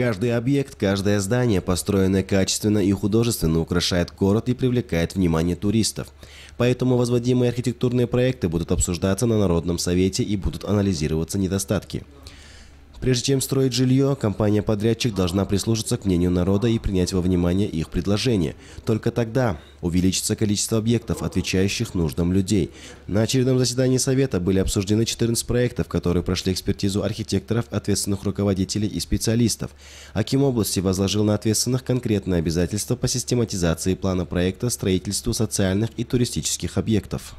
Каждый объект, каждое здание, построенное качественно и художественно, украшает город и привлекает внимание туристов. Поэтому возводимые архитектурные проекты будут обсуждаться на Народном совете и будут анализироваться недостатки. Прежде чем строить жилье, компания-подрядчик должна прислушаться к мнению народа и принять во внимание их предложения. Только тогда увеличится количество объектов, отвечающих нуждам людей. На очередном заседании Совета были обсуждены 14 проектов, которые прошли экспертизу архитекторов, ответственных руководителей и специалистов. Аким области возложил на ответственных конкретные обязательства по систематизации плана проекта строительству социальных и туристических объектов.